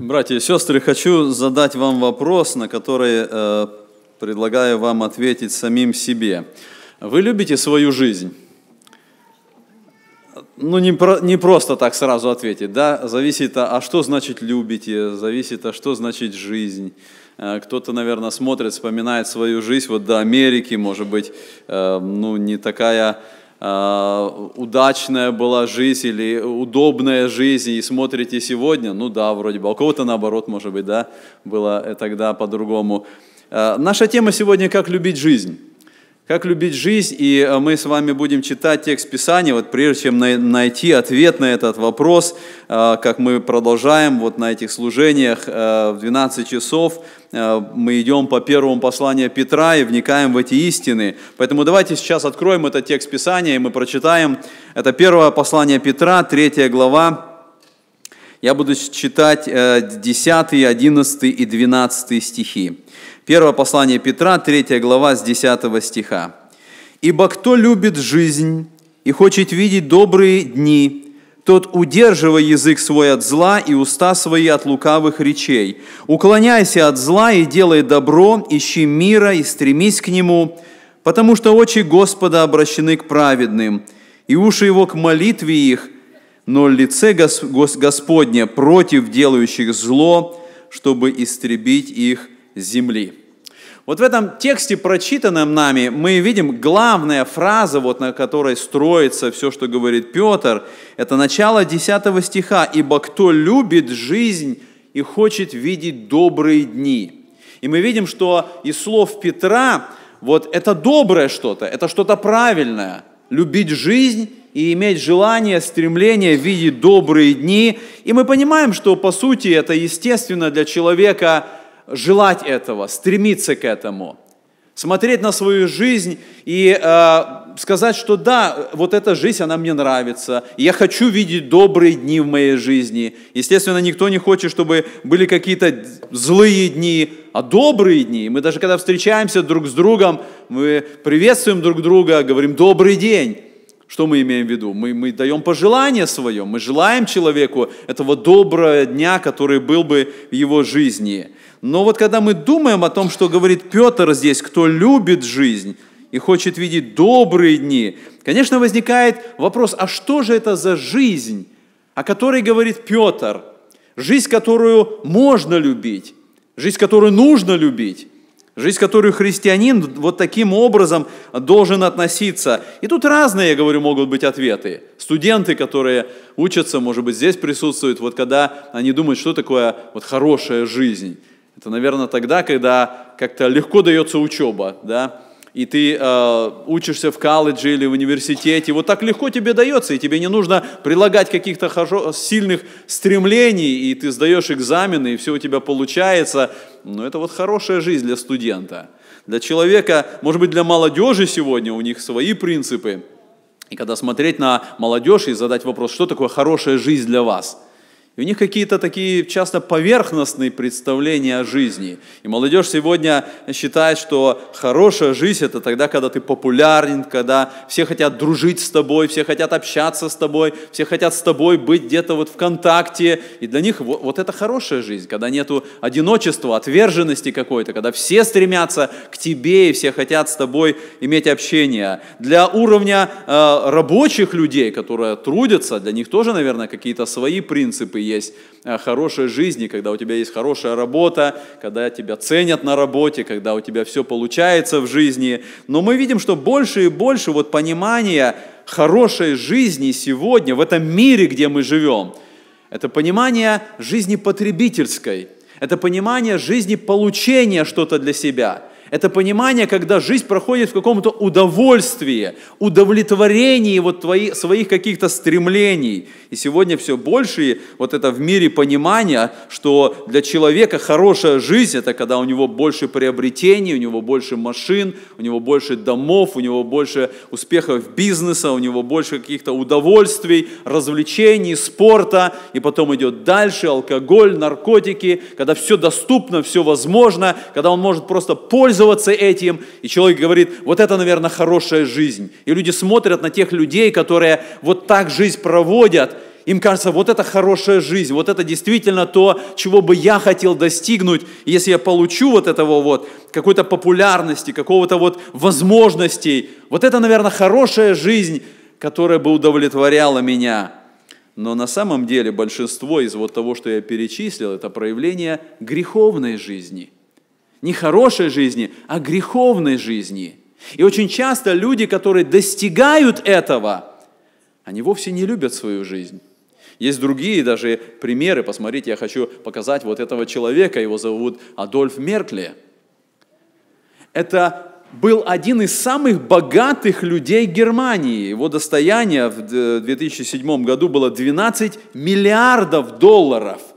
Братья и сестры, хочу задать вам вопрос, на который э, предлагаю вам ответить самим себе. Вы любите свою жизнь? Ну, не, про, не просто так сразу ответить, да? Зависит, а, а что значит любите, зависит, а что значит жизнь. Э, кто-то, наверное, смотрит, вспоминает свою жизнь, вот до Америки, может быть, э, ну, не такая Э, удачная была жизнь или удобная жизнь, и смотрите сегодня, ну да, вроде бы, а у кого-то наоборот, может быть, да, было э, тогда по-другому. Э, наша тема сегодня «Как любить жизнь». Как любить жизнь, и мы с вами будем читать текст Писания, вот прежде чем найти ответ на этот вопрос, как мы продолжаем вот на этих служениях в 12 часов – Э, мы идем по первому посланию Петра и вникаем в эти истины. Поэтому давайте сейчас откроем этот текст Писания, и мы прочитаем. Это первое послание Петра, третья глава. Я буду читать 10, э, 11 и 12 стихи. Первое послание Петра, третья глава с 10 стиха. «Ибо кто любит жизнь и хочет видеть добрые дни, тот удерживай язык свой от зла и уста свои от лукавых речей. Уклоняйся от зла и делай добро, ищи мира и стремись к нему, потому что очи Господа обращены к праведным, и уши его к молитве их, но лице Господне против делающих зло, чтобы истребить их земли». Вот в этом тексте, прочитанном нами, мы видим главная фраза, вот на которой строится все, что говорит Петр. Это начало 10 стиха. «Ибо кто любит жизнь и хочет видеть добрые дни». И мы видим, что из слов Петра вот это доброе что-то, это что-то правильное. Любить жизнь и иметь желание, стремление видеть добрые дни. И мы понимаем, что по сути это естественно для человека – желать этого, стремиться к этому, смотреть на свою жизнь и э, сказать, что да, вот эта жизнь, она мне нравится, я хочу видеть добрые дни в моей жизни. Естественно, никто не хочет, чтобы были какие-то злые дни, а добрые дни. Мы даже когда встречаемся друг с другом, мы приветствуем друг друга, говорим «добрый день». Что мы имеем в виду? Мы, мы даем пожелание свое, мы желаем человеку этого доброго дня, который был бы в его жизни. Но вот когда мы думаем о том, что говорит Петр здесь, кто любит жизнь и хочет видеть добрые дни, конечно, возникает вопрос, а что же это за жизнь, о которой говорит Петр? Жизнь, которую можно любить, жизнь, которую нужно любить. Жизнь, которую христианин вот таким образом должен относиться. И тут разные, я говорю, могут быть ответы. Студенты, которые учатся, может быть, здесь присутствуют, вот когда они думают, что такое вот хорошая жизнь. Это, наверное, тогда, когда как-то легко дается учеба, да, и ты э, учишься в колледже или в университете, вот так легко тебе дается, и тебе не нужно прилагать каких-то хожо- сильных стремлений, и ты сдаешь экзамены, и все у тебя получается. Но это вот хорошая жизнь для студента. Для человека, может быть, для молодежи сегодня у них свои принципы. И когда смотреть на молодежь и задать вопрос, что такое хорошая жизнь для вас – и у них какие-то такие часто поверхностные представления о жизни. И молодежь сегодня считает, что хорошая жизнь это тогда, когда ты популярен, когда все хотят дружить с тобой, все хотят общаться с тобой, все хотят с тобой быть где-то вот в контакте. И для них вот, вот это хорошая жизнь, когда нету одиночества, отверженности какой-то, когда все стремятся к тебе и все хотят с тобой иметь общение. Для уровня э, рабочих людей, которые трудятся, для них тоже, наверное, какие-то свои принципы есть э, хорошей жизни, когда у тебя есть хорошая работа, когда тебя ценят на работе, когда у тебя все получается в жизни. Но мы видим, что больше и больше вот понимания хорошей жизни сегодня, в этом мире, где мы живем, это понимание жизни потребительской, это понимание жизни получения что-то для себя – это понимание, когда жизнь проходит в каком-то удовольствии, удовлетворении вот твои, своих каких-то стремлений. И сегодня все больше вот это в мире понимание, что для человека хорошая жизнь – это когда у него больше приобретений, у него больше машин, у него больше домов, у него больше успехов бизнеса, у него больше каких-то удовольствий, развлечений, спорта. И потом идет дальше алкоголь, наркотики, когда все доступно, все возможно, когда он может просто пользоваться пользоваться этим. И человек говорит, вот это, наверное, хорошая жизнь. И люди смотрят на тех людей, которые вот так жизнь проводят, им кажется, вот это хорошая жизнь, вот это действительно то, чего бы я хотел достигнуть, если я получу вот этого вот какой-то популярности, какого-то вот возможностей, вот это, наверное, хорошая жизнь, которая бы удовлетворяла меня. Но на самом деле большинство из вот того, что я перечислил, это проявление греховной жизни – не хорошей жизни, а греховной жизни. И очень часто люди, которые достигают этого, они вовсе не любят свою жизнь. Есть другие даже примеры, посмотрите, я хочу показать вот этого человека, его зовут Адольф Меркли. Это был один из самых богатых людей Германии. Его достояние в 2007 году было 12 миллиардов долларов –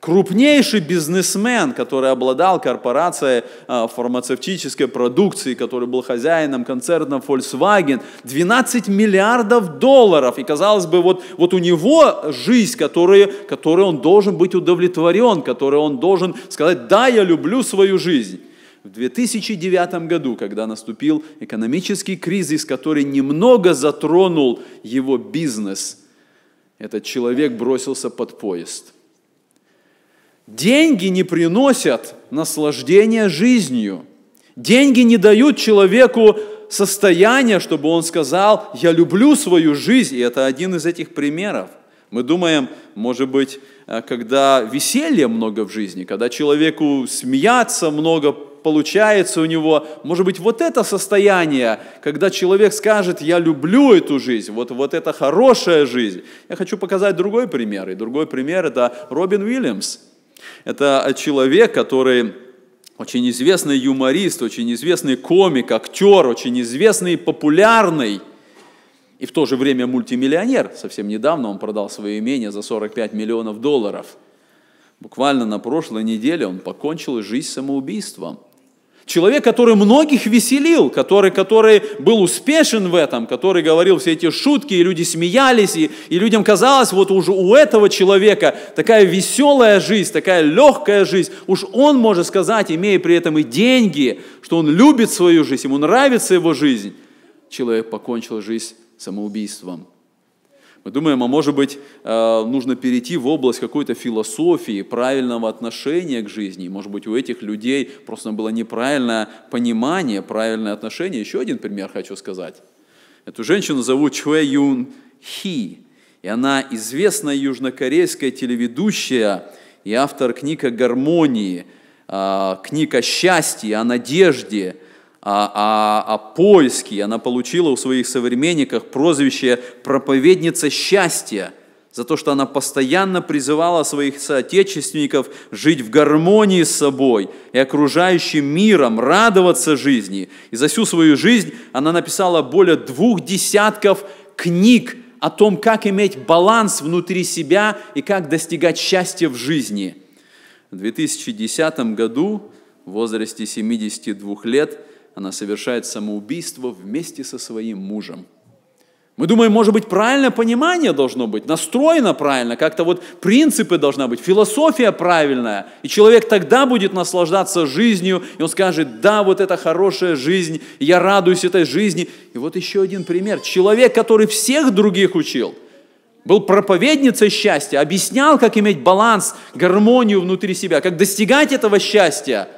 крупнейший бизнесмен, который обладал корпорацией а, фармацевтической продукции, который был хозяином концерна Volkswagen, 12 миллиардов долларов. И казалось бы, вот, вот у него жизнь, которой, которой он должен быть удовлетворен, которой он должен сказать, да, я люблю свою жизнь. В 2009 году, когда наступил экономический кризис, который немного затронул его бизнес, этот человек бросился под поезд – Деньги не приносят наслаждения жизнью. Деньги не дают человеку состояния, чтобы он сказал, я люблю свою жизнь. И это один из этих примеров. Мы думаем, может быть, э, когда веселья много в жизни, когда человеку смеяться много получается у него, может быть, вот это состояние, когда человек скажет, я люблю эту жизнь, вот, вот это хорошая жизнь. Я хочу показать другой пример. И другой пример – это Робин Уильямс – это человек, который очень известный юморист, очень известный комик, актер, очень известный, популярный и в то же время мультимиллионер. Совсем недавно он продал свое имение за 45 миллионов долларов. Буквально на прошлой неделе он покончил жизнь самоубийством – Человек, который многих веселил, который, который был успешен в этом, который говорил все эти шутки, и люди смеялись, и, и людям казалось, вот уже у этого человека такая веселая жизнь, такая легкая жизнь. Уж он может сказать, имея при этом и деньги, что он любит свою жизнь, ему нравится его жизнь. Человек покончил жизнь самоубийством. Мы думаем, а может быть, э, нужно перейти в область какой-то философии, правильного отношения к жизни. Может быть, у этих людей просто было неправильное понимание, правильное отношение. Еще один пример хочу сказать. Эту женщину зовут Чуэ Юн Хи, и она известная южнокорейская телеведущая и автор книг о гармонии, э, книг о счастье, о надежде – о, а, о, а, о а поиске. Она получила у своих современников прозвище «проповедница счастья», за то, что она постоянно призывала своих соотечественников жить в гармонии с собой и окружающим миром, радоваться жизни. И за всю свою жизнь она написала более двух десятков книг о том, как иметь баланс внутри себя и как достигать счастья в жизни. В 2010 году, в возрасте 72 лет, она совершает самоубийство вместе со своим мужем. Мы думаем, может быть, правильное понимание должно быть, настроено правильно, как-то вот принципы должна быть, философия правильная. И человек тогда будет наслаждаться жизнью, и он скажет, да, вот это хорошая жизнь, я радуюсь этой жизни. И вот еще один пример. Человек, который всех других учил, был проповедницей счастья, объяснял, как иметь баланс, гармонию внутри себя, как достигать этого счастья.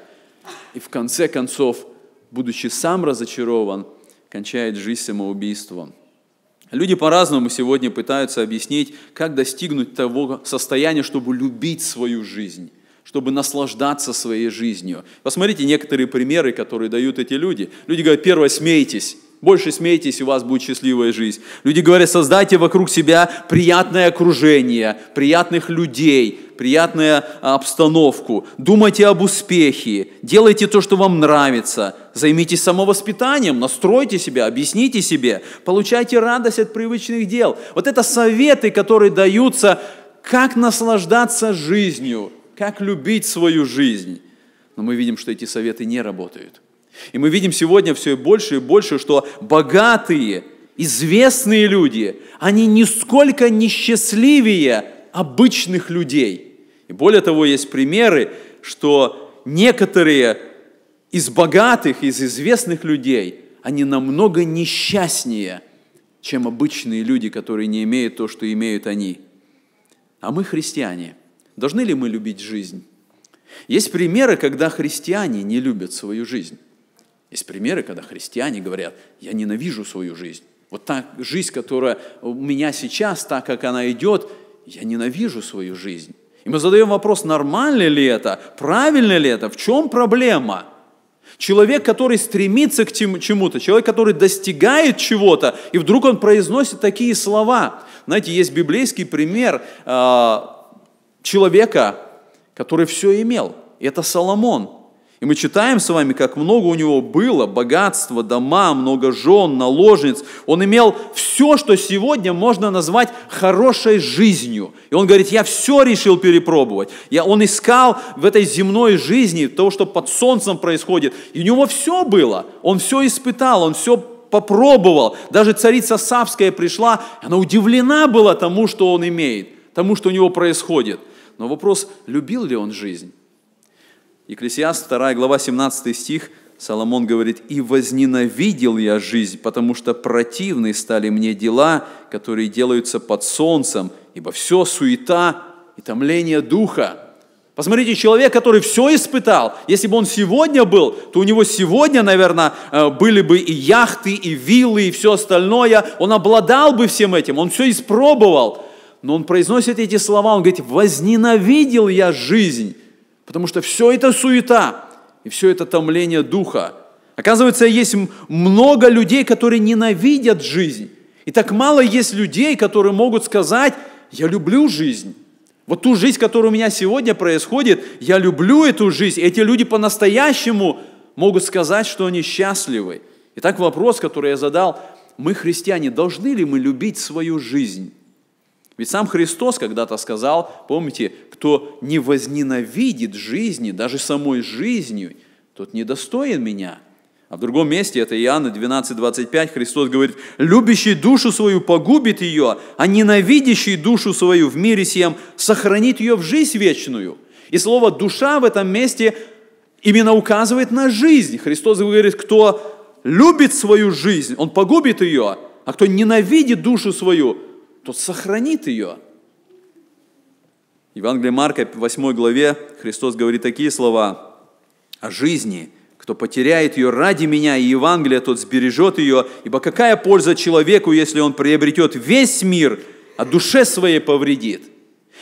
И в конце концов будучи сам разочарован, кончает жизнь самоубийством. Люди по-разному сегодня пытаются объяснить, как достигнуть того состояния, чтобы любить свою жизнь чтобы наслаждаться своей жизнью. Посмотрите некоторые примеры, которые дают эти люди. Люди говорят, первое, смейтесь. Больше смейтесь, у вас будет счастливая жизнь. Люди говорят, создайте вокруг себя приятное окружение, приятных людей, приятную обстановку, думайте об успехе, делайте то, что вам нравится, займитесь самовоспитанием, настройте себя, объясните себе, получайте радость от привычных дел. Вот это советы, которые даются, как наслаждаться жизнью, как любить свою жизнь. Но мы видим, что эти советы не работают. И мы видим сегодня все больше и больше, что богатые, известные люди, они нисколько не счастливее обычных людей – и более того, есть примеры, что некоторые из богатых, из известных людей, они намного несчастнее, чем обычные люди, которые не имеют то, что имеют они. А мы христиане. Должны ли мы любить жизнь? Есть примеры, когда христиане не любят свою жизнь. Есть примеры, когда христиане говорят, я ненавижу свою жизнь. Вот та жизнь, которая у меня сейчас, так как она идет, я ненавижу свою жизнь. И мы задаем вопрос, нормально ли это, правильно ли это, в чем проблема? Человек, который стремится к чему-то, человек, который достигает чего-то, и вдруг он произносит такие слова. Знаете, есть библейский пример э, человека, который все имел. Это Соломон. И мы читаем с вами, как много у него было, богатства, дома, много жен, наложниц. Он имел все, что сегодня можно назвать хорошей жизнью. И он говорит, я все решил перепробовать. Я, он искал в этой земной жизни того, что под солнцем происходит. И у него все было. Он все испытал, он все попробовал. Даже царица Савская пришла, она удивлена была тому, что он имеет, тому, что у него происходит. Но вопрос, любил ли он жизнь? Екклесиаст 2 глава 17 стих, Соломон говорит, «И возненавидел я жизнь, потому что противны стали мне дела, которые делаются под солнцем, ибо все суета и томление духа». Посмотрите, человек, который все испытал, если бы он сегодня был, то у него сегодня, наверное, э, были бы и яхты, и виллы, и все остальное. Он обладал бы всем этим, он все испробовал. Но он произносит эти слова, он говорит, «Возненавидел я жизнь, Потому что все это суета и все это томление духа. Оказывается, есть много людей, которые ненавидят жизнь. И так мало есть людей, которые могут сказать, я люблю жизнь. Вот ту жизнь, которая у меня сегодня происходит, я люблю эту жизнь. Эти люди по-настоящему могут сказать, что они счастливы. Итак, вопрос, который я задал, мы, христиане, должны ли мы любить свою жизнь? Ведь сам Христос когда-то сказал, помните, кто не возненавидит жизни, даже самой жизнью, тот недостоин меня. А в другом месте, это Иоанна 12:25 Христос говорит, «Любящий душу свою погубит ее, а ненавидящий душу свою в мире сем сохранит ее в жизнь вечную». И слово «душа» в этом месте именно указывает на жизнь. Христос говорит, кто любит свою жизнь, он погубит ее, а кто ненавидит душу свою, тот сохранит ее – Евангелие Марка, 8 главе, Христос говорит такие слова о жизни. «Кто потеряет ее ради меня и Евангелия, тот сбережет ее, ибо какая польза человеку, если он приобретет весь мир, а душе своей повредит?»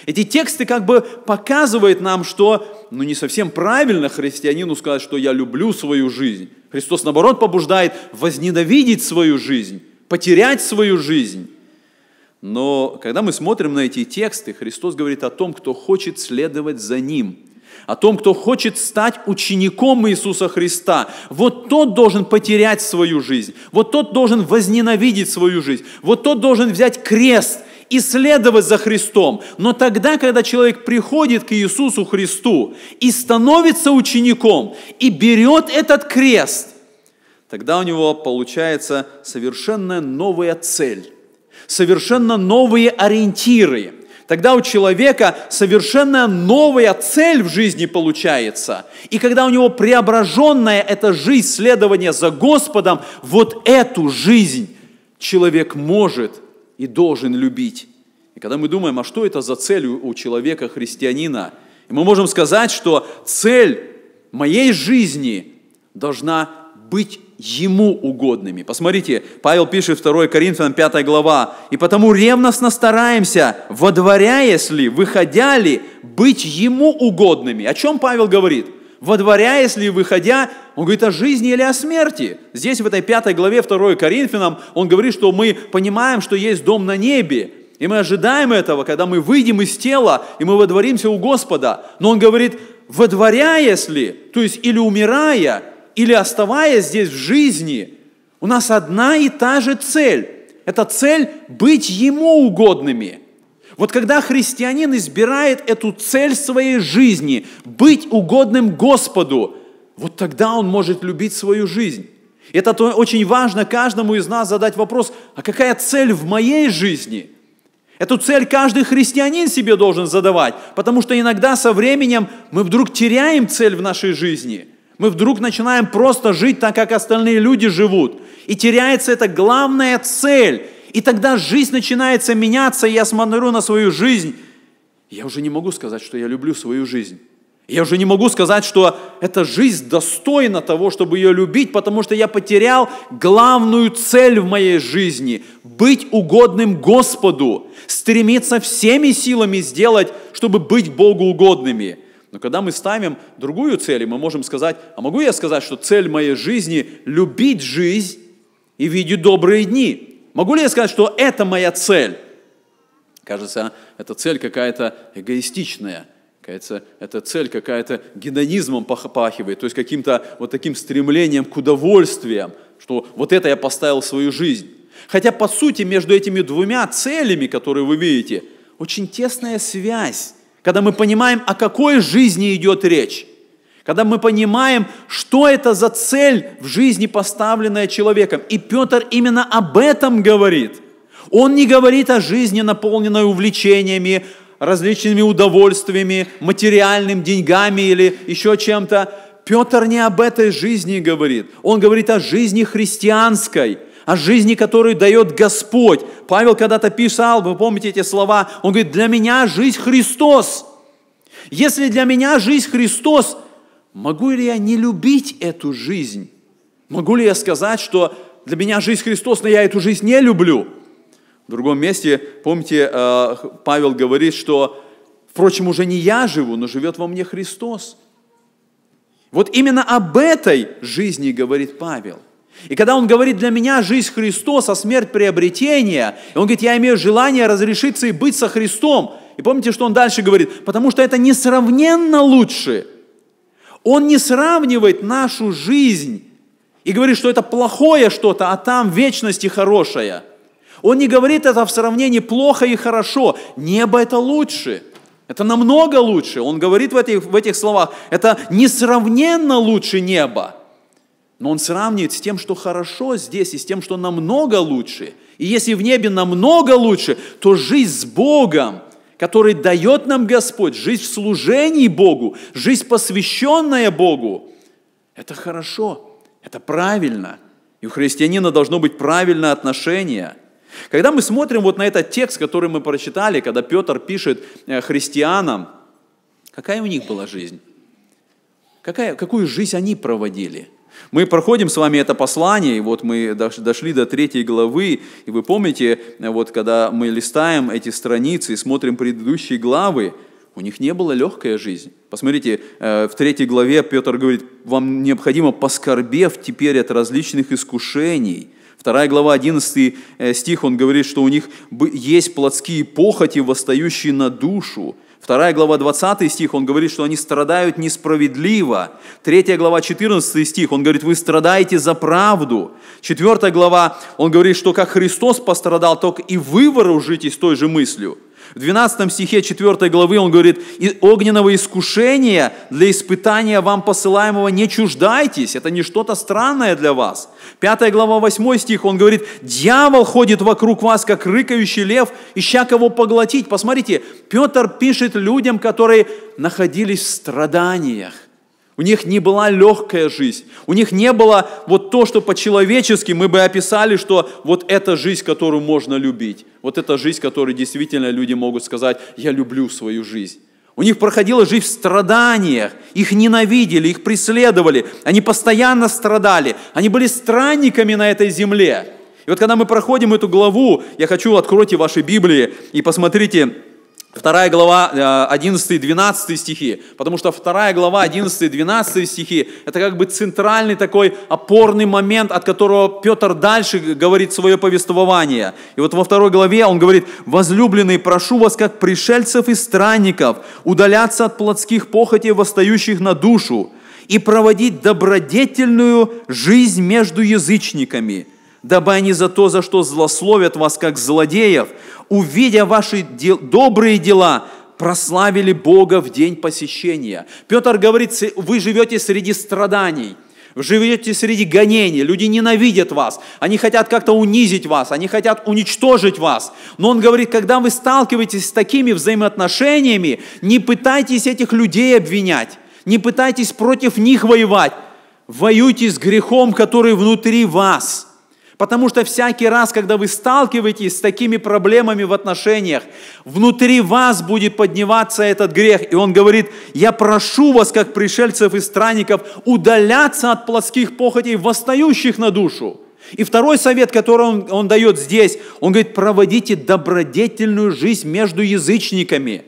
Эти тексты как бы показывают нам, что ну, не совсем правильно христианину сказать, что я люблю свою жизнь. Христос, наоборот, побуждает возненавидеть свою жизнь, потерять свою жизнь. Но когда мы смотрим на эти тексты, Христос говорит о том, кто хочет следовать за Ним, о том, кто хочет стать учеником Иисуса Христа. Вот тот должен потерять свою жизнь, вот тот должен возненавидеть свою жизнь, вот тот должен взять крест и следовать за Христом. Но тогда, когда человек приходит к Иисусу Христу и становится учеником, и берет этот крест, тогда у него получается совершенно новая цель совершенно новые ориентиры. Тогда у человека совершенно новая цель в жизни получается. И когда у него преображенная эта жизнь, следования за Господом, вот эту жизнь человек может и должен любить. И когда мы думаем, а что это за цель у человека, христианина, мы можем сказать, что цель моей жизни должна быть ему угодными. Посмотрите, Павел пишет 2 Коринфянам 5 глава. «И потому ревностно стараемся, водворяясь ли, выходя ли, быть ему угодными». О чем Павел говорит? Водворяясь ли, выходя, он говорит о жизни или о смерти. Здесь, в этой 5 главе 2 Коринфянам, он говорит, что мы понимаем, что есть дом на небе, и мы ожидаем этого, когда мы выйдем из тела, и мы водворимся у Господа. Но он говорит, водворяясь ли, то есть или умирая, или оставаясь здесь в жизни, у нас одна и та же цель. Это цель быть Ему угодными. Вот когда христианин избирает эту цель своей жизни, быть угодным Господу, вот тогда он может любить свою жизнь. Это очень важно каждому из нас задать вопрос, а какая цель в моей жизни? Эту цель каждый христианин себе должен задавать, потому что иногда со временем мы вдруг теряем цель в нашей жизни – мы вдруг начинаем просто жить так, как остальные люди живут. И теряется эта главная цель. И тогда жизнь начинается меняться, и я смотрю на свою жизнь. Я уже не могу сказать, что я люблю свою жизнь. Я уже не могу сказать, что эта жизнь достойна того, чтобы ее любить, потому что я потерял главную цель в моей жизни – быть угодным Господу, стремиться всеми силами сделать, чтобы быть Богу угодными – но когда мы ставим другую цель, мы можем сказать, а могу я сказать, что цель моей жизни – любить жизнь и видеть добрые дни? Могу ли я сказать, что это моя цель? Кажется, эта цель какая-то эгоистичная – Кажется, эта цель какая-то гедонизмом пахивает, то есть каким-то вот таким стремлением к удовольствиям, что вот это я поставил в свою жизнь. Хотя, по сути, между этими двумя целями, которые вы видите, очень тесная связь когда мы понимаем, о какой жизни идет речь, когда мы понимаем, что это за цель в жизни, поставленная человеком. И Петр именно об этом говорит. Он не говорит о жизни, наполненной увлечениями, различными удовольствиями, материальным, деньгами или еще чем-то. Петр не об этой жизни говорит. Он говорит о жизни христианской – о жизни, которую дает Господь. Павел когда-то писал, вы помните эти слова, он говорит, для меня жизнь Христос. Если для меня жизнь Христос, могу ли я не любить эту жизнь? Могу ли я сказать, что для меня жизнь Христос, но я эту жизнь не люблю? В другом месте, помните, э, Павел говорит, что, впрочем, уже не я живу, но живет во мне Христос. Вот именно об этой жизни говорит Павел. И когда он говорит, для меня жизнь Христос, а смерть приобретение, и он говорит, я имею желание разрешиться и быть со Христом. И помните, что он дальше говорит? Потому что это несравненно лучше. Он не сравнивает нашу жизнь и говорит, что это плохое что-то, а там вечности хорошее. Он не говорит это в сравнении плохо и хорошо. Небо это лучше. Это намного лучше. Он говорит в этих, в этих словах, это несравненно лучше неба. Но он сравнивает с тем, что хорошо здесь, и с тем, что намного лучше. И если в небе намного лучше, то жизнь с Богом, который дает нам Господь, жизнь в служении Богу, жизнь, посвященная Богу, это хорошо, это правильно. И у христианина должно быть правильное отношение – когда мы смотрим вот на этот текст, который мы прочитали, когда Петр пишет э, христианам, какая у них была жизнь? Какая, какую жизнь они проводили? Мы проходим с вами это послание, и вот мы дошли до третьей главы, и вы помните, вот когда мы листаем эти страницы и смотрим предыдущие главы, у них не было легкая жизнь. Посмотрите, э, в третьей главе Петр говорит, вам необходимо, поскорбев теперь от различных искушений. Вторая глава, 11 э, стих, он говорит, что у них есть плотские похоти, восстающие на душу. 2 глава 20 стих, он говорит, что они страдают несправедливо. 3 глава 14 стих, он говорит, вы страдаете за правду. 4 глава, он говорит, что как Христос пострадал, так и вы вооружитесь той же мыслью. В 12 стихе 4 главы он говорит, и «Огненного искушения для испытания вам посылаемого не чуждайтесь, это не что-то странное для вас». 5 глава 8 стих он говорит, «Дьявол ходит вокруг вас, как рыкающий лев, ища кого поглотить». Посмотрите, Петр пишет людям, которые находились в страданиях. У них не была легкая жизнь. У них не было вот то, что по-человечески мы бы описали, что вот эта жизнь, которую можно любить. Вот эта жизнь, которую действительно люди могут сказать, я люблю свою жизнь. У них проходила жизнь в страданиях, их ненавидели, их преследовали, они постоянно страдали, они были странниками на этой земле. И вот когда мы проходим эту главу, я хочу, откройте ваши Библии и посмотрите, 2 глава 11-12 э, стихи, потому что 2 глава 11-12 стихи – это как бы центральный такой опорный момент, от которого Петр дальше говорит свое повествование. И вот во второй главе он говорит, «Возлюбленные, прошу вас, как пришельцев и странников, удаляться от плотских похотей, восстающих на душу, и проводить добродетельную жизнь между язычниками» дабы они за то, за что злословят вас, как злодеев, увидя ваши дел, добрые дела, прославили Бога в день посещения. Петр говорит, вы живете среди страданий, вы живете среди гонений, люди ненавидят вас, они хотят как-то унизить вас, они хотят уничтожить вас. Но он говорит, когда вы сталкиваетесь с такими взаимоотношениями, не пытайтесь этих людей обвинять, не пытайтесь против них воевать, воюйте с грехом, который внутри вас – Потому что всякий раз, когда вы сталкиваетесь с такими проблемами в отношениях, внутри вас будет подниматься этот грех. И он говорит, я прошу вас, как пришельцев и странников, удаляться от плотских похотей, восстающих на душу. И второй совет, который он, он дает здесь, он говорит, проводите добродетельную жизнь между язычниками.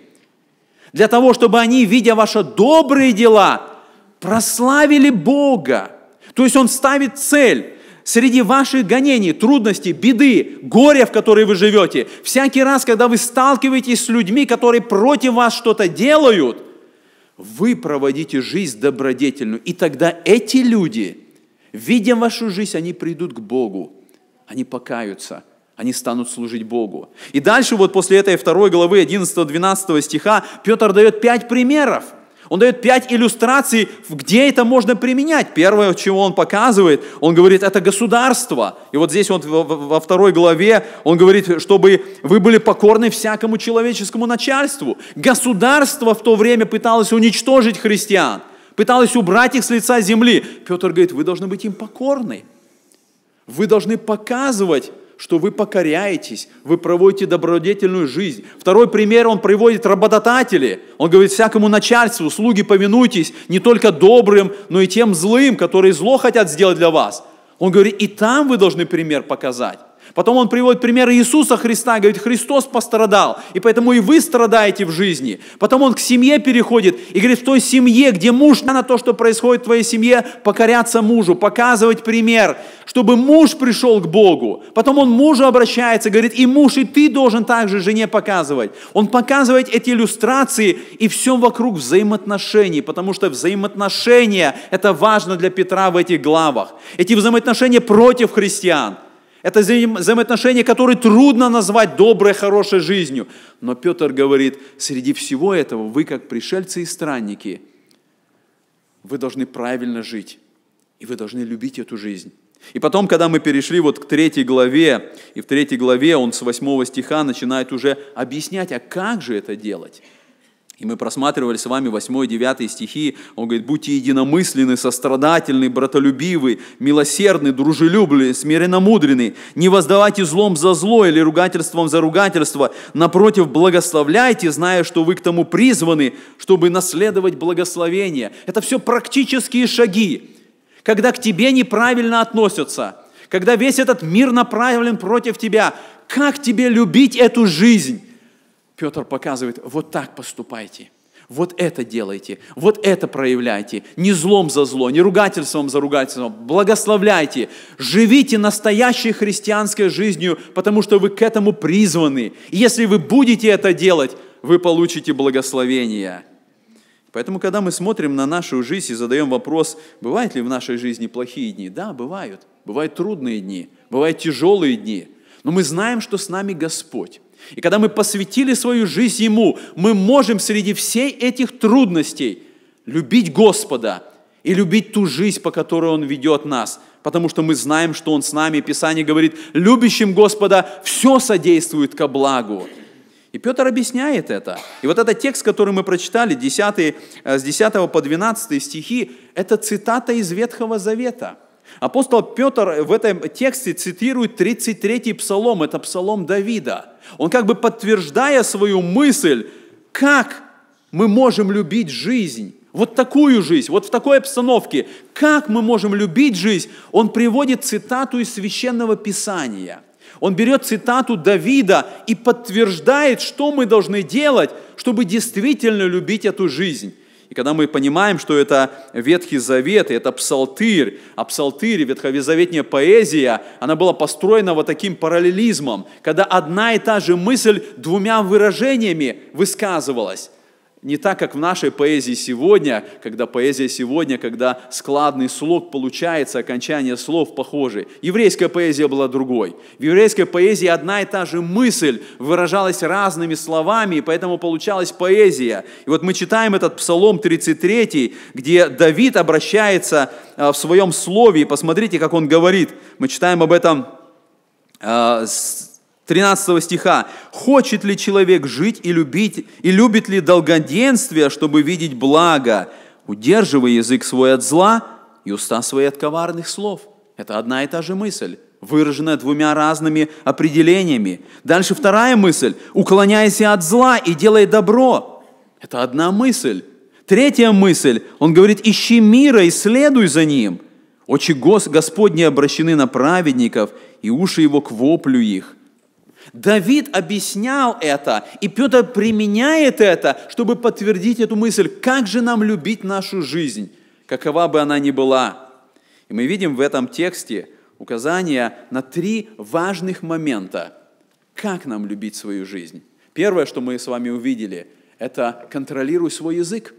Для того, чтобы они, видя ваши добрые дела, прославили Бога. То есть он ставит цель среди ваших гонений, трудностей, беды, горя, в которой вы живете, всякий раз, когда вы сталкиваетесь с людьми, которые против вас что-то делают, вы проводите жизнь добродетельную. И тогда эти люди, видя вашу жизнь, они придут к Богу, они покаются – они станут служить Богу. И дальше вот после этой второй главы 11-12 стиха Петр дает пять примеров – он дает пять иллюстраций, где это можно применять. Первое, чего он показывает, он говорит, это государство. И вот здесь вот во второй главе он говорит, чтобы вы были покорны всякому человеческому начальству. Государство в то время пыталось уничтожить христиан, пыталось убрать их с лица земли. Петр говорит, вы должны быть им покорны. Вы должны показывать что вы покоряетесь, вы проводите добродетельную жизнь. Второй пример он приводит работодатели. Он говорит всякому начальству, слуги, повинуйтесь не только добрым, но и тем злым, которые зло хотят сделать для вас. Он говорит, и там вы должны пример показать. Потом он приводит пример Иисуса Христа, говорит, Христос пострадал, и поэтому и вы страдаете в жизни. Потом он к семье переходит и говорит, в той семье, где муж, на то, что происходит в твоей семье, покоряться мужу, показывать пример, чтобы муж пришел к Богу. Потом он мужу обращается, говорит, и муж, и ты должен также жене показывать. Он показывает эти иллюстрации и все вокруг взаимоотношений, потому что взаимоотношения – это важно для Петра в этих главах. Эти взаимоотношения против христиан – это взаимоотношения, которые трудно назвать доброй, хорошей жизнью. Но Петр говорит, среди всего этого вы, как пришельцы и странники, вы должны правильно жить, и вы должны любить эту жизнь. И потом, когда мы перешли вот к третьей главе, и в третьей главе он с восьмого стиха начинает уже объяснять, а как же это делать – и мы просматривали с вами 8-9 стихи. Он говорит, будьте единомысленны, сострадательны, братолюбивы, милосердны, дружелюбны, смиренномудрены. Не воздавайте злом за зло или ругательством за ругательство. Напротив, благословляйте, зная, что вы к тому призваны, чтобы наследовать благословение. Это все практические шаги. Когда к тебе неправильно относятся, когда весь этот мир направлен против тебя, как тебе любить эту жизнь? Петр показывает, вот так поступайте, вот это делайте, вот это проявляйте, не злом за зло, не ругательством за ругательством, благословляйте, живите настоящей христианской жизнью, потому что вы к этому призваны. И если вы будете это делать, вы получите благословение. Поэтому, когда мы смотрим на нашу жизнь и задаем вопрос, бывают ли в нашей жизни плохие дни? Да, бывают. Бывают трудные дни, бывают тяжелые дни. Но мы знаем, что с нами Господь. И когда мы посвятили свою жизнь Ему, мы можем среди всей этих трудностей любить Господа и любить ту жизнь, по которой Он ведет нас, потому что мы знаем, что Он с нами. Писание говорит, любящим Господа все содействует ко благу. И Петр объясняет это. И вот этот текст, который мы прочитали, 10, э, с 10 по 12 стихи, это цитата из Ветхого Завета – Апостол Петр в этом тексте цитирует 33-й псалом, это псалом Давида. Он как бы подтверждая свою мысль, как мы можем любить жизнь, вот такую жизнь, вот в такой обстановке, как мы можем любить жизнь, он приводит цитату из священного писания. Он берет цитату Давида и подтверждает, что мы должны делать, чтобы действительно любить эту жизнь. И когда мы понимаем, что это Ветхий Завет, и это псалтырь, а псалтырь, ветховизаветняя поэзия, она была построена вот таким параллелизмом, когда одна и та же мысль двумя выражениями высказывалась. Не так, как в нашей поэзии сегодня, когда поэзия сегодня, когда складный слог получается, окончание слов похожи. Еврейская поэзия была другой. В еврейской поэзии одна и та же мысль выражалась разными словами, и поэтому получалась поэзия. И вот мы читаем этот Псалом 33, где Давид обращается а, в своем слове, и посмотрите, как он говорит. Мы читаем об этом а, 13 стиха. «Хочет ли человек жить и любить, и любит ли долгоденствие, чтобы видеть благо, удерживая язык свой от зла и уста свои от коварных слов?» Это одна и та же мысль, выраженная двумя разными определениями. Дальше вторая мысль. «Уклоняйся от зла и делай добро». Это одна мысль. Третья мысль. Он говорит, ищи мира и следуй за ним. Очи Господни обращены на праведников, и уши его к воплю их. Давид объяснял это, и Петр применяет это, чтобы подтвердить эту мысль, как же нам любить нашу жизнь, какова бы она ни была. И мы видим в этом тексте указание на три важных момента, как нам любить свою жизнь. Первое, что мы с вами увидели, это контролируй свой язык.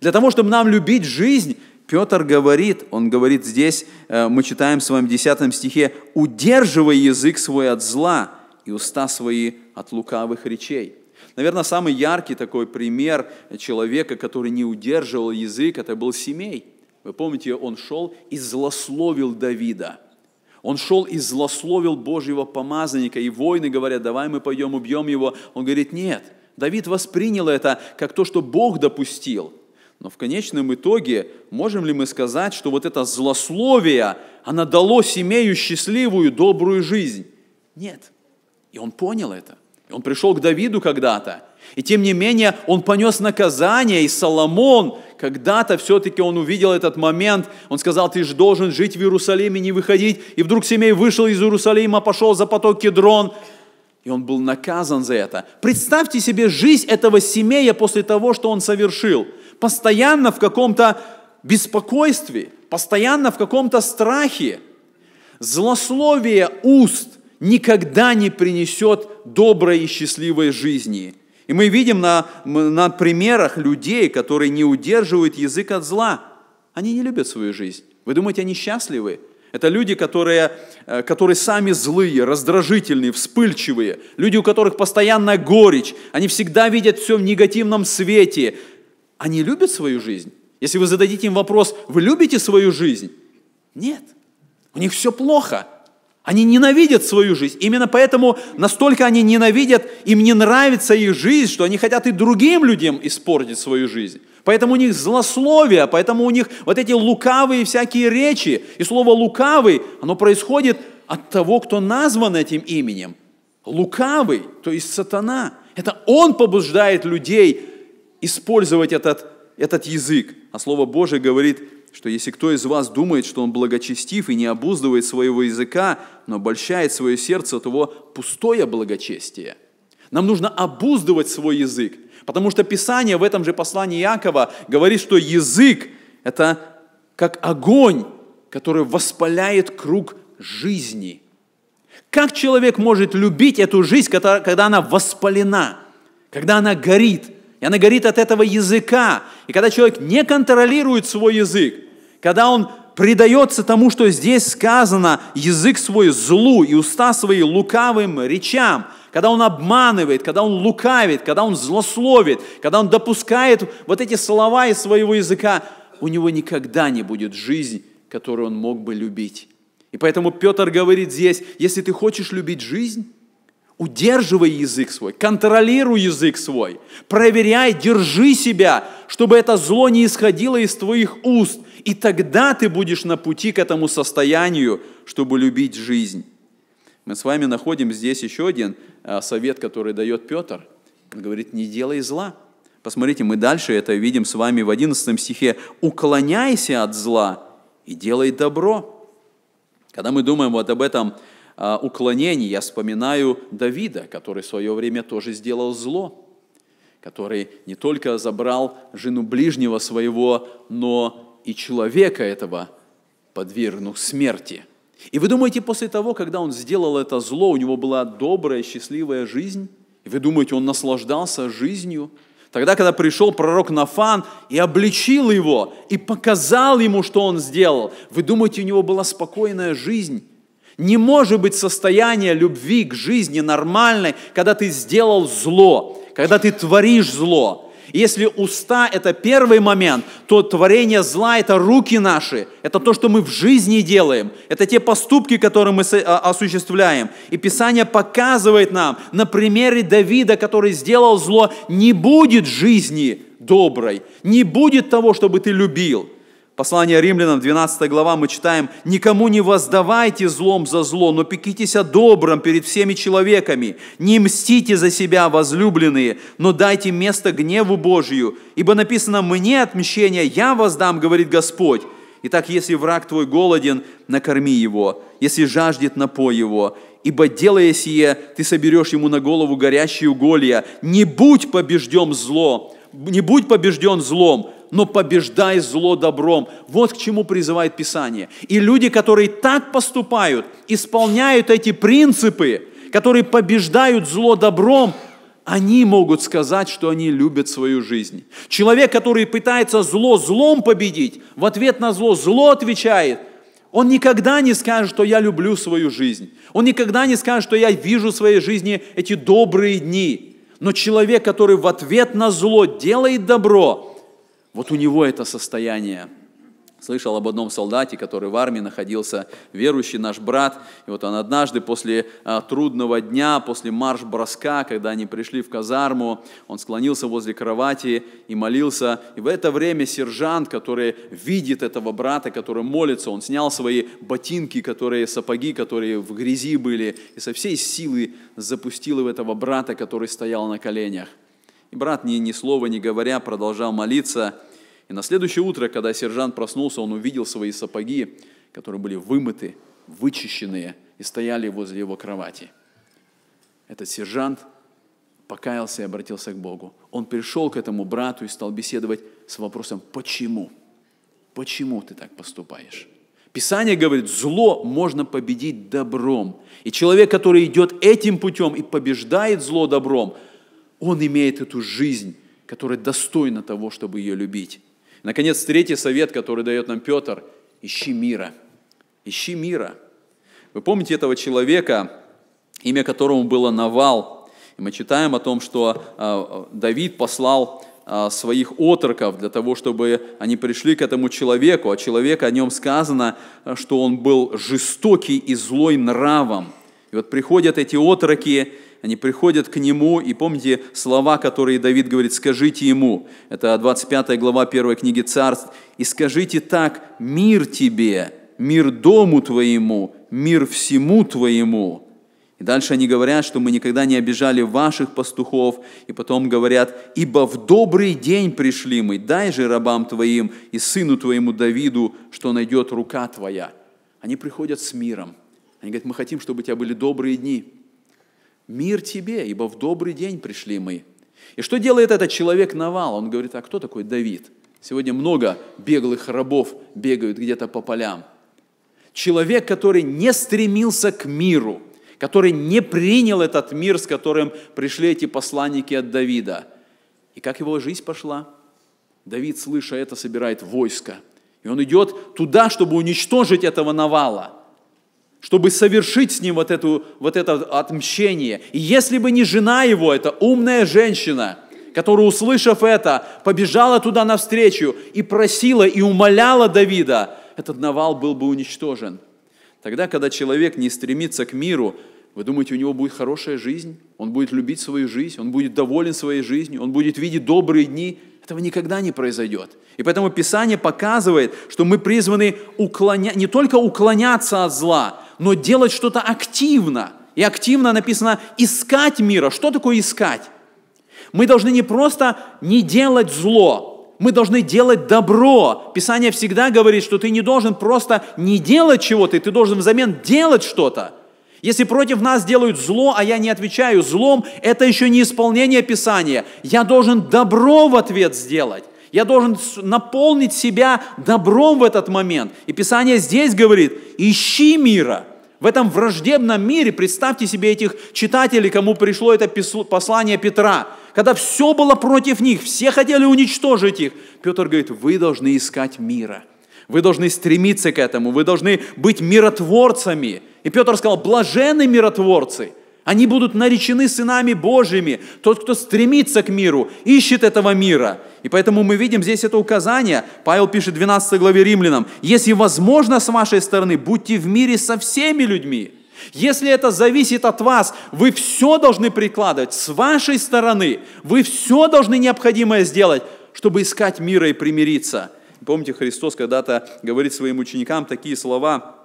Для того, чтобы нам любить жизнь, Петр говорит, он говорит здесь, э, мы читаем с вами в 10 стихе, «Удерживай язык свой от зла и уста свои от лукавых речей. Наверное, самый яркий такой пример человека, который не удерживал язык, это был Семей. Вы помните, он шел и злословил Давида. Он шел и злословил Божьего помазанника, и воины говорят, давай мы пойдем убьем его. Он говорит, нет, Давид воспринял это как то, что Бог допустил. Но в конечном итоге можем ли мы сказать, что вот это злословие, оно дало семею счастливую, добрую жизнь? Нет. И он понял это. И он пришел к Давиду когда-то. И тем не менее он понес наказание. И Соломон когда-то все-таки он увидел этот момент. Он сказал, ты же должен жить в Иерусалиме, не выходить. И вдруг Семей вышел из Иерусалима, пошел за поток Кедрон. И он был наказан за это. Представьте себе жизнь этого Семея после того, что он совершил. Постоянно в каком-то беспокойстве, постоянно в каком-то страхе. Злословие уст – никогда не принесет доброй и счастливой жизни. И мы видим на, на примерах людей, которые не удерживают язык от зла. Они не любят свою жизнь. Вы думаете, они счастливы? Это люди, которые, э, которые сами злые, раздражительные, вспыльчивые, люди, у которых постоянно горечь, они всегда видят все в негативном свете. Они любят свою жизнь? Если вы зададите им вопрос, вы любите свою жизнь? Нет. У них все плохо. Они ненавидят свою жизнь. Именно поэтому настолько они ненавидят, им не нравится их жизнь, что они хотят и другим людям испортить свою жизнь. Поэтому у них злословие, поэтому у них вот эти лукавые всякие речи. И слово «лукавый», оно происходит от того, кто назван этим именем. Лукавый, то есть сатана. Это он побуждает людей использовать этот, этот язык. А Слово Божие говорит – что если кто из вас думает, что он благочестив и не обуздывает своего языка, но обольщает свое сердце, от его пустое благочестие. Нам нужно обуздывать свой язык, потому что Писание в этом же послании Якова говорит, что язык – это как огонь, который воспаляет круг жизни. Как человек может любить эту жизнь, когда она воспалена, когда она горит – и она горит от этого языка. И когда человек не контролирует свой язык, когда он предается тому, что здесь сказано, язык свой злу и уста свои лукавым речам, когда он обманывает, когда он лукавит, когда он злословит, когда он допускает вот эти слова из своего языка, у него никогда не будет жизнь, которую он мог бы любить. И поэтому Петр говорит здесь, если ты хочешь любить жизнь, Удерживай язык свой, контролируй язык свой, проверяй, держи себя, чтобы это зло не исходило из твоих уст. И тогда ты будешь на пути к этому состоянию, чтобы любить жизнь. Мы с вами находим здесь еще один а, совет, который дает Петр. Он говорит, не делай зла. Посмотрите, мы дальше это видим с вами в 11 стихе. «Уклоняйся от зла и делай добро». Когда мы думаем вот об этом а, уклонений я вспоминаю Давида, который в свое время тоже сделал зло, который не только забрал жену ближнего своего, но и человека этого подвергнув смерти. И вы думаете, после того, когда он сделал это зло, у него была добрая, счастливая жизнь? И вы думаете, он наслаждался жизнью? Тогда, когда пришел пророк Нафан и обличил его, и показал ему, что он сделал, вы думаете, у него была спокойная жизнь? Не может быть состояния любви к жизни нормальной, когда ты сделал зло, когда ты творишь зло. если уста – это первый момент, то творение зла – это руки наши, это то, что мы в жизни делаем, это те поступки, которые мы а, осуществляем. И Писание показывает нам на примере Давида, который сделал зло, не будет жизни доброй, не будет того, чтобы ты любил – Послание римлянам, 12 глава, мы читаем, «Никому не воздавайте злом за зло, но пекитесь о добром перед всеми человеками. Не мстите за себя, возлюбленные, но дайте место гневу Божию, ибо написано, мне отмщение я воздам, говорит Господь. Итак, если враг твой голоден, накорми его, если жаждет, напой его, ибо делая сие, ты соберешь ему на голову горящие уголья. Не будь побежден зло, не будь побежден злом, но побеждай зло добром. Вот к чему призывает Писание. И люди, которые так поступают, исполняют эти принципы, которые побеждают зло добром, они могут сказать, что они любят свою жизнь. Человек, который пытается зло злом победить, в ответ на зло зло отвечает – он никогда не скажет, что я люблю свою жизнь. Он никогда не скажет, что я вижу в своей жизни эти добрые дни. Но человек, который в ответ на зло делает добро, вот у него это состояние. Слышал об одном солдате, который в армии находился, верующий наш брат. И вот он однажды после а, трудного дня, после марш-броска, когда они пришли в казарму, он склонился возле кровати и молился. И в это время сержант, который видит этого брата, который молится, он снял свои ботинки, которые сапоги, которые в грязи были, и со всей силы запустил в этого брата, который стоял на коленях. И брат, ни, ни слова не говоря, продолжал молиться. И на следующее утро, когда сержант проснулся, он увидел свои сапоги, которые были вымыты, вычищенные и стояли возле его кровати. Этот сержант покаялся и обратился к Богу. Он пришел к этому брату и стал беседовать с вопросом «Почему? Почему ты так поступаешь?» Писание говорит, зло можно победить добром. И человек, который идет этим путем и побеждает зло добром – он имеет эту жизнь, которая достойна того, чтобы ее любить. Наконец, третий совет, который дает нам Петр – ищи мира. Ищи мира. Вы помните этого человека, имя которому было Навал? И мы читаем о том, что а, а, Давид послал а, своих отроков для того, чтобы они пришли к этому человеку. А человек, о нем сказано, что он был жестокий и злой нравом. И вот приходят эти отроки, они приходят к нему, и помните слова, которые Давид говорит, «Скажите ему». Это 25 глава 1 книги Царств. «И скажите так, мир тебе, мир дому твоему, мир всему твоему». И дальше они говорят, что мы никогда не обижали ваших пастухов, и потом говорят, «Ибо в добрый день пришли мы, дай же рабам твоим и сыну твоему Давиду, что найдет рука твоя». Они приходят с миром. Они говорят, мы хотим, чтобы у тебя были добрые дни. Мир тебе, ибо в добрый день пришли мы. И что делает этот человек Навал? Он говорит, а кто такой Давид? Сегодня много беглых рабов бегают где-то по полям. Человек, который не стремился к миру, который не принял этот мир, с которым пришли эти посланники от Давида. И как его жизнь пошла? Давид, слыша это, собирает войско. И он идет туда, чтобы уничтожить этого навала – чтобы совершить с ним вот, эту, вот это отмщение. И если бы не жена его, эта умная женщина, которая, услышав это, побежала туда навстречу и просила, и умоляла Давида, этот навал был бы уничтожен. Тогда, когда человек не стремится к миру, вы думаете, у него будет хорошая жизнь? Он будет любить свою жизнь? Он будет доволен своей жизнью? Он будет видеть добрые дни? Этого никогда не произойдет. И поэтому Писание показывает, что мы призваны уклоня... не только уклоняться от зла, но делать что-то активно. И активно написано «искать мира». Что такое искать? Мы должны не просто не делать зло, мы должны делать добро. Писание всегда говорит, что ты не должен просто не делать чего-то, ты должен взамен делать что-то. Если против нас делают зло, а я не отвечаю злом, это еще не исполнение Писания. Я должен добро в ответ сделать. Я должен наполнить себя добром в этот момент. И Писание здесь говорит, ищи мира. В этом враждебном мире, представьте себе этих читателей, кому пришло это послание Петра, когда все было против них, все хотели уничтожить их. Петр говорит, вы должны искать мира. Вы должны стремиться к этому, вы должны быть миротворцами. И Петр сказал, блаженные миротворцы – они будут наречены сынами Божьими. Тот, кто стремится к миру, ищет этого мира. И поэтому мы видим здесь это указание. Павел пишет в 12 главе Римлянам. «Если возможно с вашей стороны, будьте в мире со всеми людьми». Если это зависит от вас, вы все должны прикладывать с вашей стороны. Вы все должны необходимое сделать, чтобы искать мира и примириться. Помните, Христос когда-то говорит своим ученикам такие слова,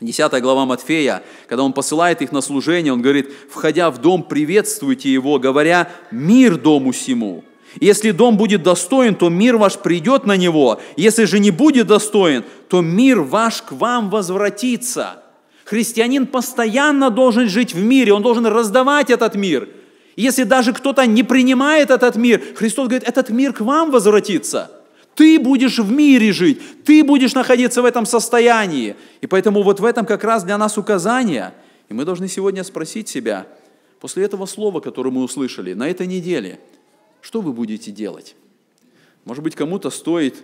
Десятая глава Матфея, когда он посылает их на служение, он говорит, «Входя в дом, приветствуйте его, говоря, мир дому сему». Если дом будет достоин, то мир ваш придет на него. Если же не будет достоин, то мир ваш к вам возвратится. Христианин постоянно должен жить в мире, он должен раздавать этот мир. Если даже кто-то не принимает этот мир, Христос говорит, этот мир к вам возвратится – ты будешь в мире жить, ты будешь находиться в этом состоянии. И поэтому вот в этом как раз для нас указание. И мы должны сегодня спросить себя, после этого слова, которое мы услышали на этой неделе, что вы будете делать? Может быть, кому-то стоит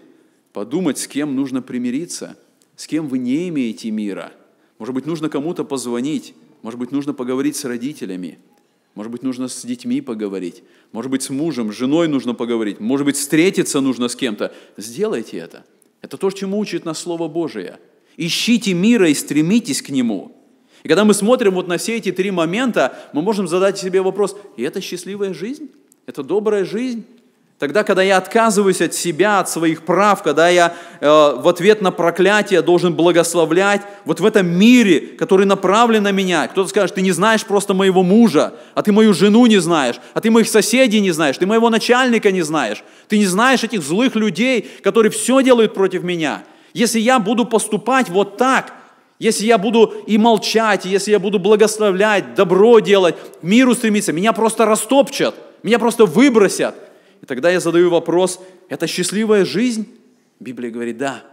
подумать, с кем нужно примириться, с кем вы не имеете мира. Может быть, нужно кому-то позвонить, может быть, нужно поговорить с родителями. Может быть, нужно с детьми поговорить. Может быть, с мужем, с женой нужно поговорить. Может быть, встретиться нужно с кем-то. Сделайте это. Это то, чему учит нас Слово Божие. Ищите мира и стремитесь к нему. И когда мы смотрим вот на все эти три момента, мы можем задать себе вопрос, и это счастливая жизнь? Это добрая жизнь? Тогда, когда я отказываюсь от себя, от своих прав, когда я э, в ответ на проклятие должен благословлять, вот в этом мире, который направлен на меня, кто-то скажет, ты не знаешь просто моего мужа, а ты мою жену не знаешь, а ты моих соседей не знаешь, ты моего начальника не знаешь, ты не знаешь этих злых людей, которые все делают против меня. Если я буду поступать вот так, если я буду и молчать, если я буду благословлять, добро делать, миру стремиться, меня просто растопчат, меня просто выбросят. И тогда я задаю вопрос, это счастливая жизнь? Библия говорит, да.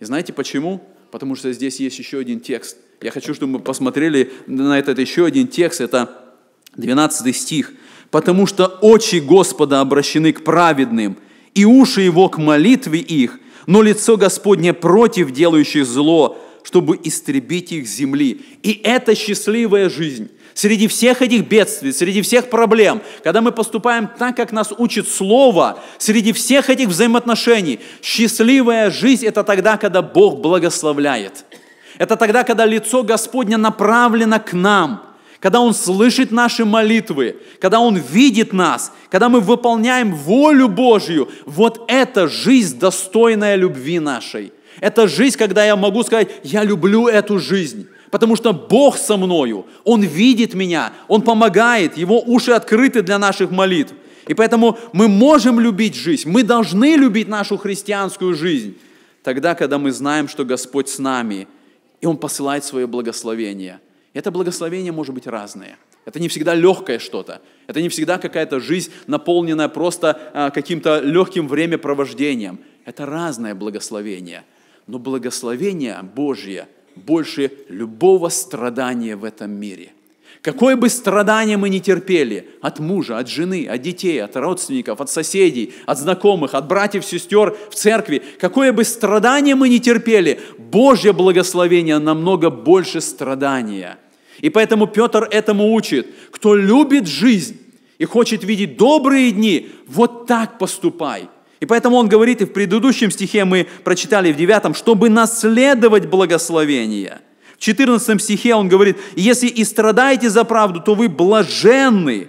И знаете почему? Потому что здесь есть еще один текст. Я хочу, чтобы мы посмотрели на этот еще один текст. Это 12 стих. «Потому что очи Господа обращены к праведным, и уши Его к молитве их, но лицо Господне против делающих зло, чтобы истребить их с земли». И это счастливая жизнь среди всех этих бедствий, среди всех проблем, когда мы поступаем так, как нас учит Слово, среди всех этих взаимоотношений, счастливая жизнь – это тогда, когда Бог благословляет. Это тогда, когда лицо Господня направлено к нам, когда Он слышит наши молитвы, когда Он видит нас, когда мы выполняем волю Божью. Вот это жизнь, достойная любви нашей. Это жизнь, когда я могу сказать, я люблю эту жизнь потому что Бог со мною, Он видит меня, Он помогает, Его уши открыты для наших молитв. И поэтому мы можем любить жизнь, мы должны любить нашу христианскую жизнь, тогда, когда мы знаем, что Господь с нами, и Он посылает свое благословение. это благословение может быть разное. Это не всегда легкое что-то. Это не всегда какая-то жизнь, наполненная просто а, каким-то легким времяпровождением. Это разное благословение. Но благословение Божье – больше любого страдания в этом мире. Какое бы страдание мы ни терпели от мужа, от жены, от детей, от родственников, от соседей, от знакомых, от братьев, сестер в церкви, какое бы страдание мы ни терпели, Божье благословение намного больше страдания. И поэтому Петр этому учит. Кто любит жизнь и хочет видеть добрые дни, вот так поступай. И поэтому он говорит, и в предыдущем стихе мы прочитали в 9, чтобы наследовать благословение. В 14 стихе он говорит, если и страдаете за правду, то вы блаженны.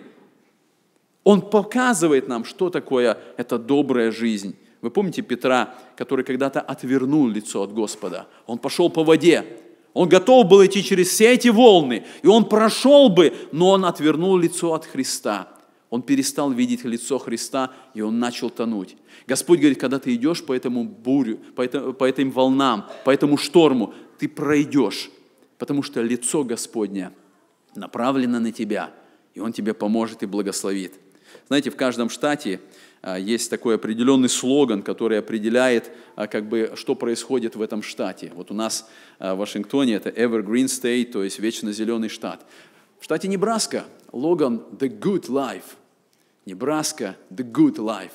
Он показывает нам, что такое эта добрая жизнь. Вы помните Петра, который когда-то отвернул лицо от Господа? Он пошел по воде, он готов был идти через все эти волны, и он прошел бы, но он отвернул лицо от Христа. Он перестал видеть лицо Христа, и он начал тонуть. Господь говорит, когда ты идешь по этому бурю, по, это, по этим волнам, по этому шторму, ты пройдешь, потому что лицо Господне направлено на тебя, и Он тебе поможет и благословит. Знаете, в каждом штате а, есть такой определенный слоган, который определяет, а, как бы, что происходит в этом штате. Вот у нас а, в Вашингтоне это Evergreen State, то есть вечно зеленый штат. В штате Небраска логан «The Good Life». Небраска «The Good Life»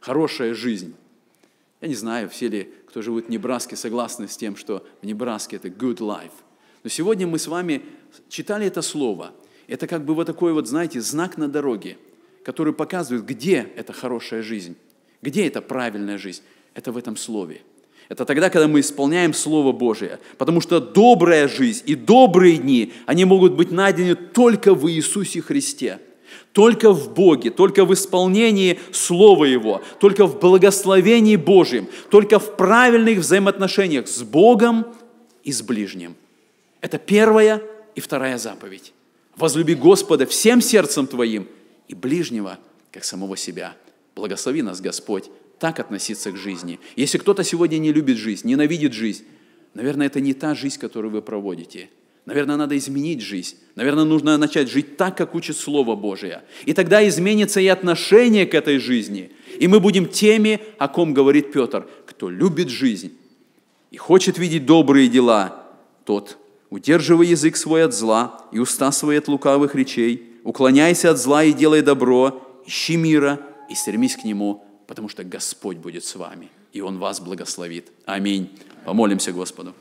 хорошая жизнь. Я не знаю, все ли, кто живут в Небраске, согласны с тем, что в Небраске это good life. Но сегодня мы с вами читали это слово. Это как бы вот такой вот, знаете, знак на дороге, который показывает, где эта хорошая жизнь, где эта правильная жизнь. Это в этом слове. Это тогда, когда мы исполняем Слово Божие. Потому что добрая жизнь и добрые дни, они могут быть найдены только в Иисусе Христе – только в Боге, только в исполнении Слова Его, только в благословении Божьем, только в правильных взаимоотношениях с Богом и с ближним. Это первая и вторая заповедь. Возлюби Господа всем сердцем твоим и ближнего, как самого себя. Благослови нас, Господь, так относиться к жизни. Если кто-то сегодня не любит жизнь, ненавидит жизнь, наверное, это не та жизнь, которую вы проводите – Наверное, надо изменить жизнь. Наверное, нужно начать жить так, как учит Слово Божие. И тогда изменится и отношение к этой жизни. И мы будем теми, о ком говорит Петр, кто любит жизнь и хочет видеть добрые дела, тот, удерживая язык свой от зла и уста свои от лукавых речей, уклоняйся от зла и делай добро, ищи мира и стремись к нему, потому что Господь будет с вами, и Он вас благословит. Аминь. Помолимся Господу.